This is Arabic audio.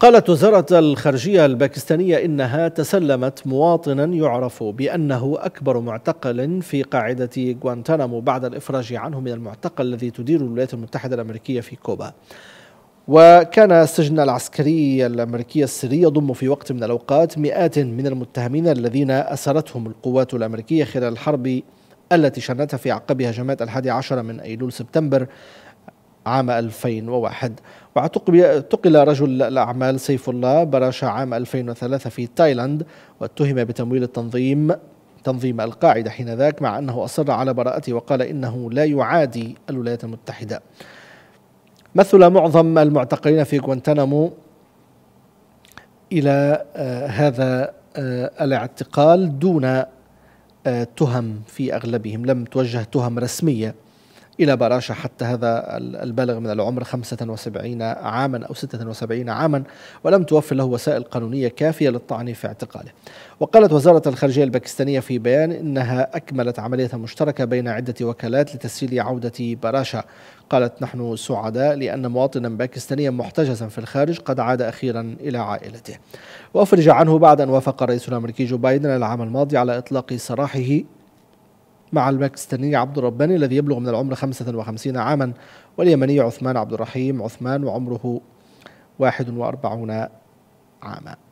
قالت وزارة الخارجية الباكستانية إنها تسلمت مواطنا يعرف بأنه أكبر معتقل في قاعدة غوانتانامو بعد الإفراج عنه من المعتقل الذي تدير الولايات المتحدة الأمريكية في كوبا وكان السجن العسكري الأمريكي السري يضم في وقت من الأوقات مئات من المتهمين الذين أسرتهم القوات الأمريكية خلال الحرب التي شنتها في عقبها هجمات الحادي عشر من أيلول سبتمبر عام 2001 واعتقل رجل الأعمال سيف الله براشا عام 2003 في تايلاند واتهم بتمويل التنظيم تنظيم القاعدة حين ذاك مع أنه أصر على براءته وقال إنه لا يعادي الولايات المتحدة مثل معظم المعتقلين في غوانتانامو إلى آه، هذا آه، الاعتقال دون آه، تهم في أغلبهم لم توجه تهم رسمية إلى براشة حتى هذا البالغ من العمر 75 عاما أو 76 عاما ولم توفر له وسائل قانونية كافية للطعن في اعتقاله وقالت وزارة الخارجية الباكستانية في بيان إنها أكملت عملية مشتركة بين عدة وكالات لتسهيل عودة براشة قالت نحن سعداء لأن مواطنا باكستانيا محتجزا في الخارج قد عاد أخيرا إلى عائلته وأفرج عنه بعد أن وافق الرئيس الأمريكي جو بايدن العام الماضي على إطلاق سراحه مع الباكستاني عبد الرباني الذي يبلغ من العمر 55 عاما واليمني عثمان عبد الرحيم عثمان وعمره 41 عاما